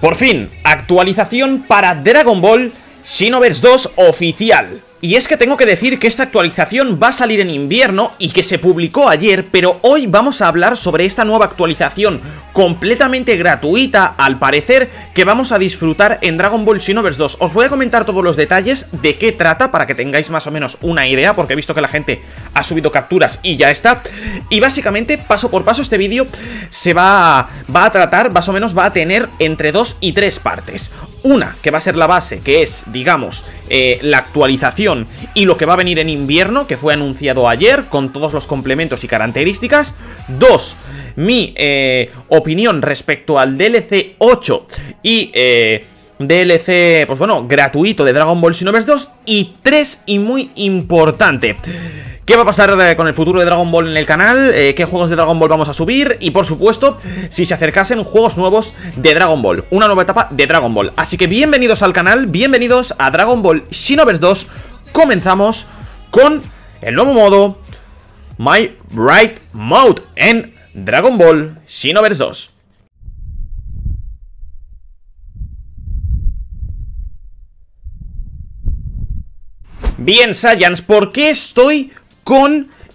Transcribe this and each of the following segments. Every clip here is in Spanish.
Por fin, actualización para Dragon Ball Xenoverse 2 oficial. Y es que tengo que decir que esta actualización va a salir en invierno y que se publicó ayer, pero hoy vamos a hablar sobre esta nueva actualización completamente gratuita, al parecer, que vamos a disfrutar en Dragon Ball Xenoverse 2. Os voy a comentar todos los detalles de qué trata para que tengáis más o menos una idea, porque he visto que la gente ha subido capturas y ya está. Y básicamente, paso por paso, este vídeo se va va a tratar, más o menos va a tener entre dos y tres partes. Una, que va a ser la base, que es, digamos, eh, la actualización y lo que va a venir en invierno, que fue anunciado ayer, con todos los complementos y características. Dos, mi eh, opinión respecto al DLC 8 y... Eh, DLC, pues bueno, gratuito de Dragon Ball Xenoverse 2 y tres, y muy importante, qué va a pasar eh, con el futuro de Dragon Ball en el canal, eh, qué juegos de Dragon Ball vamos a subir y por supuesto si se acercasen juegos nuevos de Dragon Ball, una nueva etapa de Dragon Ball. Así que bienvenidos al canal, bienvenidos a Dragon Ball Xenoverse 2, comenzamos con el nuevo modo My Bright Mode en Dragon Ball Xenoverse 2. Bien, Saiyans, ¿por qué estoy কোন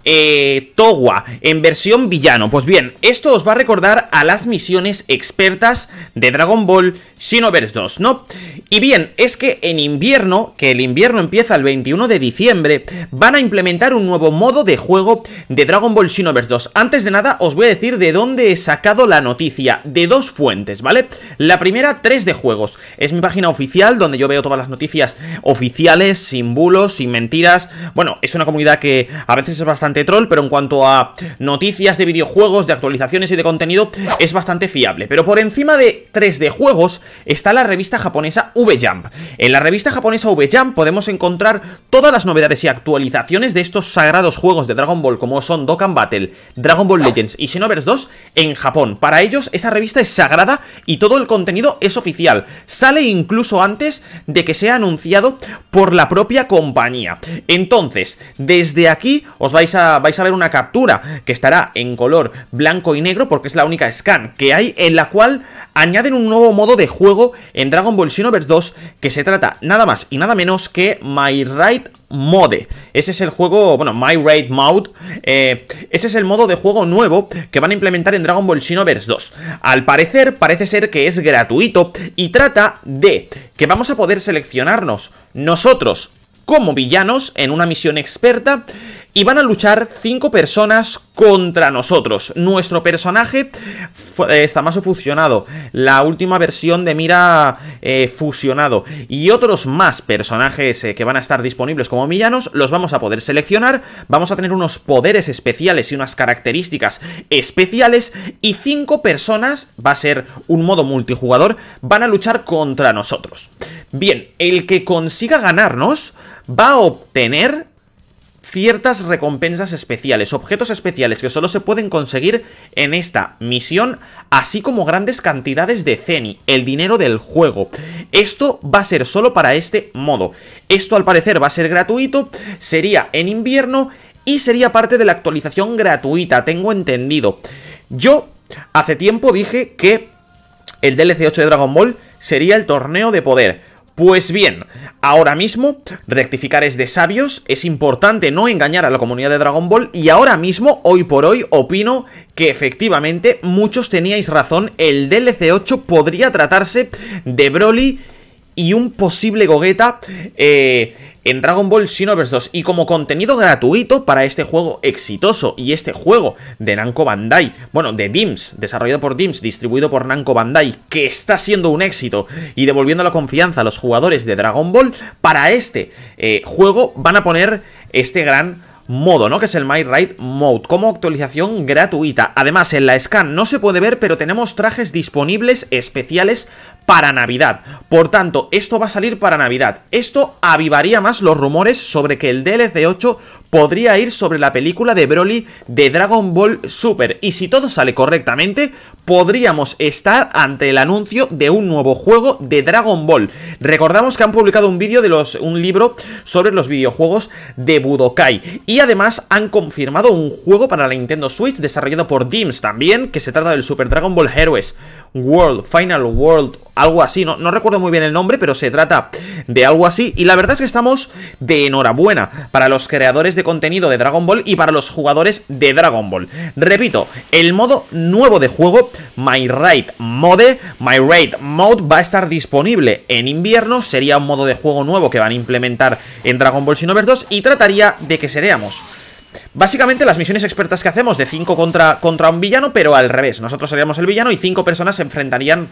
eh, Towa en versión villano. Pues bien, esto os va a recordar a las misiones expertas de Dragon Ball Xenoverse 2, ¿no? Y bien, es que en invierno, que el invierno empieza el 21 de diciembre, van a implementar un nuevo modo de juego de Dragon Ball Xenoverse 2. Antes de nada, os voy a decir de dónde he sacado la noticia, de dos fuentes, ¿vale? La primera, 3 de juegos. Es mi página oficial, donde yo veo todas las noticias oficiales, sin bulos, sin mentiras. Bueno, es una comunidad que a veces es bastante troll, pero en cuanto a noticias de videojuegos, de actualizaciones y de contenido, es bastante fiable. Pero por encima de 3D juegos está la revista japonesa V-Jump, En la revista japonesa V-Jump podemos encontrar todas las novedades y actualizaciones de estos sagrados juegos de Dragon Ball como son Dokkan Battle, Dragon Ball Legends y Xenoverse 2 en Japón. Para ellos esa revista es sagrada y todo el contenido es oficial. Sale incluso antes de que sea anunciado por la propia compañía. Entonces, desde aquí os vais a vais a ver una captura que estará en color blanco y negro porque es la única scan que hay en la cual añaden un nuevo modo de juego en Dragon Ball Xenoverse 2 que se trata nada más y nada menos que My Raid Mode. Ese es el juego, bueno, My Raid Mode. Eh, ese es el modo de juego nuevo que van a implementar en Dragon Ball Xenoverse 2. Al parecer, parece ser que es gratuito y trata de que vamos a poder seleccionarnos nosotros como villanos en una misión experta y van a luchar cinco personas contra nosotros. Nuestro personaje eh, está más fusionado, la última versión de Mira eh, fusionado y otros más personajes eh, que van a estar disponibles como villanos los vamos a poder seleccionar, vamos a tener unos poderes especiales y unas características especiales y cinco personas, va a ser un modo multijugador, van a luchar contra nosotros. Bien, el que consiga ganarnos va a obtener ciertas recompensas especiales, objetos especiales que solo se pueden conseguir en esta misión, así como grandes cantidades de Ceni, el dinero del juego. Esto va a ser solo para este modo. Esto al parecer va a ser gratuito, sería en invierno y sería parte de la actualización gratuita, tengo entendido. Yo hace tiempo dije que el DLC 8 de Dragon Ball sería el torneo de poder. Pues bien, ahora mismo rectificar es de sabios, es importante no engañar a la comunidad de Dragon Ball y ahora mismo, hoy por hoy, opino que efectivamente muchos teníais razón, el DLC 8 podría tratarse de Broly y un posible gogueta eh, en Dragon Ball Xenoverse 2 y como contenido gratuito para este juego exitoso y este juego de Namco Bandai, bueno, de DIMS, desarrollado por DIMS, distribuido por Namco Bandai, que está siendo un éxito y devolviendo la confianza a los jugadores de Dragon Ball, para este eh, juego van a poner este gran modo, ¿no? Que es el My Ride Mode, como actualización gratuita. Además, en la scan no se puede ver, pero tenemos trajes disponibles especiales para Navidad. Por tanto, esto va a salir para Navidad. Esto avivaría más los rumores sobre que el DLC 8 podría ir sobre la película de Broly de Dragon Ball Super. Y si todo sale correctamente, podríamos estar ante el anuncio de un nuevo juego de Dragon Ball. Recordamos que han publicado un vídeo de los, un libro sobre los videojuegos de Budokai. Y además han confirmado un juego para la Nintendo Switch desarrollado por Dims también, que se trata del Super Dragon Ball Heroes World Final World algo así, no, no, recuerdo muy bien el nombre, pero se trata de algo así. Y la verdad es que estamos de enhorabuena para los creadores de contenido de Dragon Ball y para los jugadores de Dragon Ball. Repito, el modo nuevo de juego, My Raid Mode, My Raid Mode va a estar disponible en invierno, sería un modo de juego nuevo que van a implementar en Dragon Ball Xenoverse 2 y trataría de que seríamos Básicamente las misiones expertas que hacemos de 5 contra, contra un villano, pero al revés. Nosotros seríamos el villano y 5 personas se enfrentarían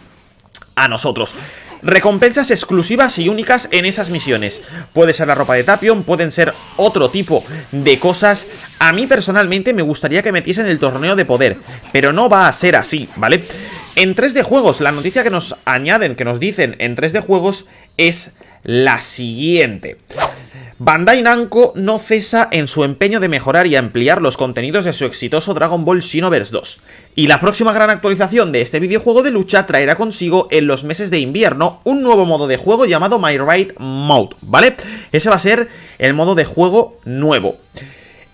a nosotros. Recompensas exclusivas y únicas en esas misiones. Puede ser la ropa de Tapion, pueden ser otro tipo de cosas. A mí personalmente me gustaría que metiesen el torneo de poder, pero no va a ser así, ¿vale? En 3D Juegos, la noticia que nos añaden, que nos dicen en 3D Juegos es la siguiente. Bandai Namco no cesa en su empeño de mejorar y ampliar los contenidos de su exitoso Dragon Ball Xenoverse 2, y la próxima gran actualización de este videojuego de lucha traerá consigo en los meses de invierno un nuevo modo de juego llamado My Ride Mode, ¿vale? Ese va a ser el modo de juego nuevo.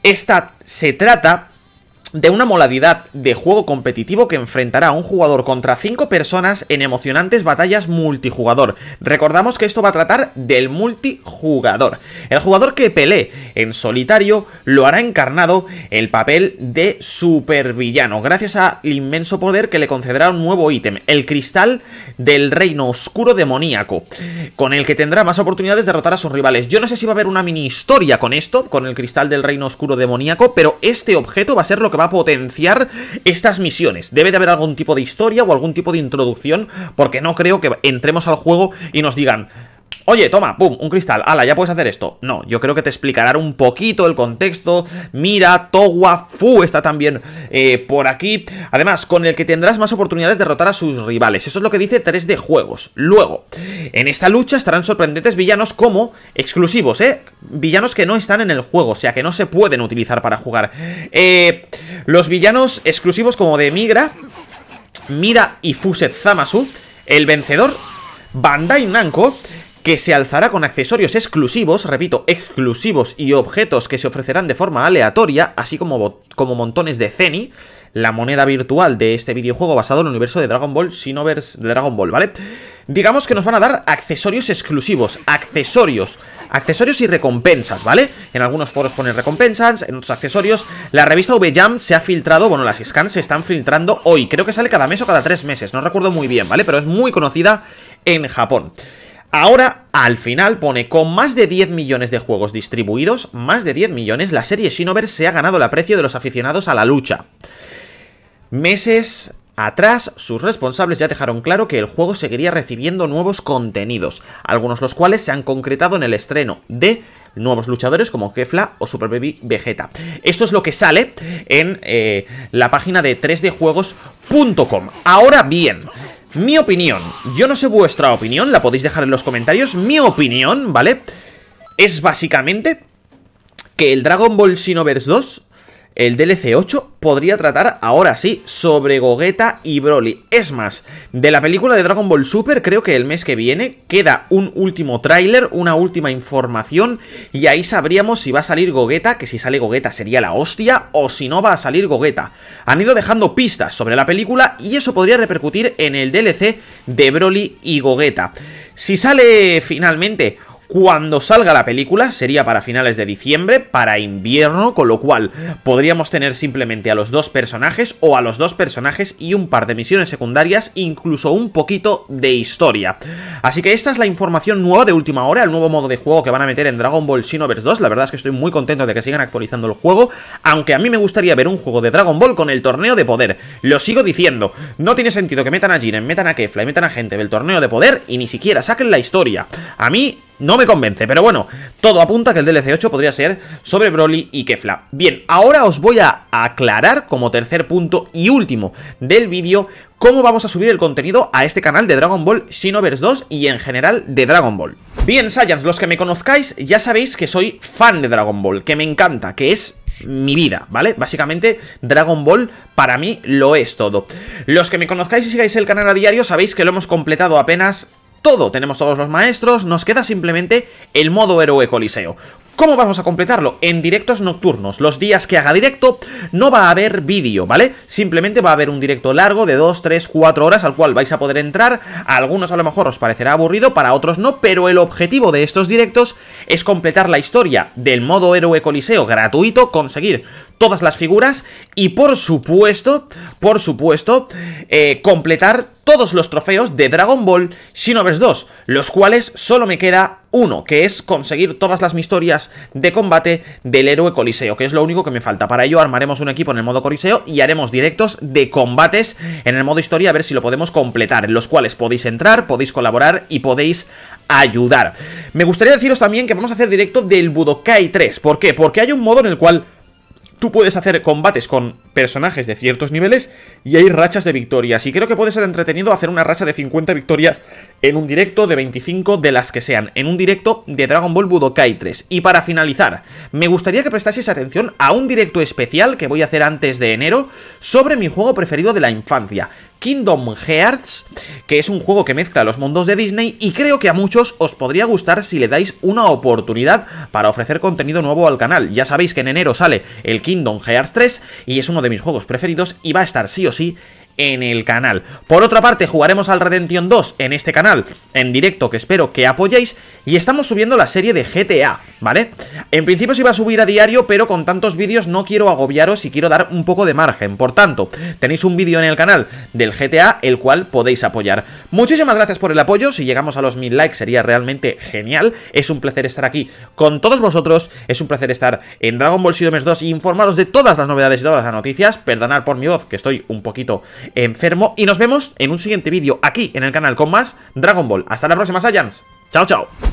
Esta se trata de una moladidad de juego competitivo que enfrentará a un jugador contra cinco personas en emocionantes batallas multijugador. Recordamos que esto va a tratar del multijugador. El jugador que pelee en solitario lo hará encarnado el papel de supervillano, gracias al inmenso poder que le concederá un nuevo ítem, el cristal del reino oscuro demoníaco, con el que tendrá más oportunidades de derrotar a sus rivales. Yo no sé si va a haber una mini historia con esto, con el cristal del reino oscuro demoníaco, pero este objeto va a ser lo que va a potenciar estas misiones. Debe de haber algún tipo de historia o algún tipo de introducción, porque no creo que entremos al juego y nos digan... Oye, toma, pum, un cristal, ala, ya puedes hacer esto. No, yo creo que te explicará un poquito el contexto. Mira, Towa, Fu está también eh, por aquí. Además, con el que tendrás más oportunidades de derrotar a sus rivales. Eso es lo que dice 3 d juegos. Luego, en esta lucha estarán sorprendentes villanos como exclusivos, ¿eh? Villanos que no están en el juego, o sea, que no se pueden utilizar para jugar. Eh, los villanos exclusivos como de Migra, Mira y Fuset Zamasu, el vencedor, Bandai Namco que se alzará con accesorios exclusivos, repito, exclusivos y objetos que se ofrecerán de forma aleatoria, así como, como montones de Zenny, la moneda virtual de este videojuego basado en el universo de Dragon Ball Xenoverse de Dragon Ball, ¿vale? Digamos que nos van a dar accesorios exclusivos, accesorios, accesorios y recompensas, ¿vale? En algunos foros ponen recompensas, en otros accesorios. La revista VJAM se ha filtrado, bueno, las scans se están filtrando hoy. Creo que sale cada mes o cada tres meses, no recuerdo muy bien, ¿vale? Pero es muy conocida en Japón. Ahora, al final pone, con más de 10 millones de juegos distribuidos, más de 10 millones, la serie Shinover se ha ganado el aprecio de los aficionados a la lucha. Meses atrás, sus responsables ya dejaron claro que el juego seguiría recibiendo nuevos contenidos, algunos los cuales se han concretado en el estreno de nuevos luchadores como Kefla o Super Baby Vegeta. Esto es lo que sale en eh, la página de 3djuegos.com. Ahora bien, mi opinión, yo no sé vuestra opinión, la podéis dejar en los comentarios. Mi opinión, ¿vale? Es básicamente que el Dragon Ball Xenoverse 2 el DLC 8 podría tratar ahora sí sobre Gogeta y Broly. Es más, de la película de Dragon Ball Super creo que el mes que viene queda un último tráiler, una última información y ahí sabríamos si va a salir Gogeta, que si sale Gogeta sería la hostia, o si no va a salir Gogeta. Han ido dejando pistas sobre la película y eso podría repercutir en el DLC de Broly y Gogeta. Si sale finalmente cuando salga la película sería para finales de diciembre, para invierno, con lo cual podríamos tener simplemente a los dos personajes o a los dos personajes y un par de misiones secundarias, incluso un poquito de historia. Así que esta es la información nueva de última hora, el nuevo modo de juego que van a meter en Dragon Ball Xenoverse 2. La verdad es que estoy muy contento de que sigan actualizando el juego, aunque a mí me gustaría ver un juego de Dragon Ball con el torneo de poder. Lo sigo diciendo, no tiene sentido que metan a Jiren, metan a Kefla y metan a gente del torneo de poder y ni siquiera saquen la historia. A mí no me convence, pero bueno, todo apunta que el DLC 8 podría ser sobre Broly y Kefla. Bien, ahora os voy a aclarar como tercer punto y último del vídeo cómo vamos a subir el contenido a este canal de Dragon Ball Xenoverse 2 y en general de Dragon Ball. Bien, Saiyans, los que me conozcáis ya sabéis que soy fan de Dragon Ball, que me encanta, que es mi vida, ¿vale? Básicamente Dragon Ball para mí lo es todo. Los que me conozcáis y sigáis el canal a diario sabéis que lo hemos completado apenas todo, tenemos todos los maestros, nos queda simplemente el modo héroe coliseo. ¿Cómo vamos a completarlo? En directos nocturnos, los días que haga directo no va a haber vídeo, ¿vale? Simplemente va a haber un directo largo de 2, 3, 4 horas al cual vais a poder entrar, a algunos a lo mejor os parecerá aburrido, para otros no, pero el objetivo de estos directos es completar la historia del modo héroe coliseo gratuito, conseguir todas las figuras y por supuesto, por supuesto, eh, completar todos los trofeos de Dragon Ball Xenoverse 2, los cuales solo me queda uno, que es conseguir todas las historias de combate del héroe Coliseo, que es lo único que me falta. Para ello armaremos un equipo en el modo Coliseo y haremos directos de combates en el modo historia a ver si lo podemos completar, en los cuales podéis entrar, podéis colaborar y podéis ayudar. Me gustaría deciros también que vamos a hacer directo del Budokai 3, ¿por qué? Porque hay un modo en el cual tú puedes hacer combates con personajes de ciertos niveles y hay rachas de victorias. Y creo que puede ser entretenido hacer una racha de 50 victorias en un directo de 25 de las que sean, en un directo de Dragon Ball Budokai 3. Y para finalizar, me gustaría que prestaseis atención a un directo especial que voy a hacer antes de enero sobre mi juego preferido de la infancia. Kingdom Hearts, que es un juego que mezcla los mundos de Disney y creo que a muchos os podría gustar si le dais una oportunidad para ofrecer contenido nuevo al canal. Ya sabéis que en enero sale el Kingdom Hearts 3 y es uno de mis juegos preferidos y va a estar sí o sí en el canal. Por otra parte, jugaremos al Redemption 2 en este canal, en directo, que espero que apoyéis, y estamos subiendo la serie de GTA, ¿vale? En principio se iba a subir a diario, pero con tantos vídeos no quiero agobiaros y quiero dar un poco de margen. Por tanto, tenéis un vídeo en el canal del GTA, el cual podéis apoyar. Muchísimas gracias por el apoyo, si llegamos a los mil likes sería realmente genial, es un placer estar aquí con todos vosotros, es un placer estar en Dragon Ball Zero 2 informados informaros de todas las novedades y todas las noticias, perdonad por mi voz, que estoy un poquito enfermo. Y nos vemos en un siguiente vídeo aquí en el canal con más Dragon Ball. Hasta la próxima, Saiyans. Chao, chao.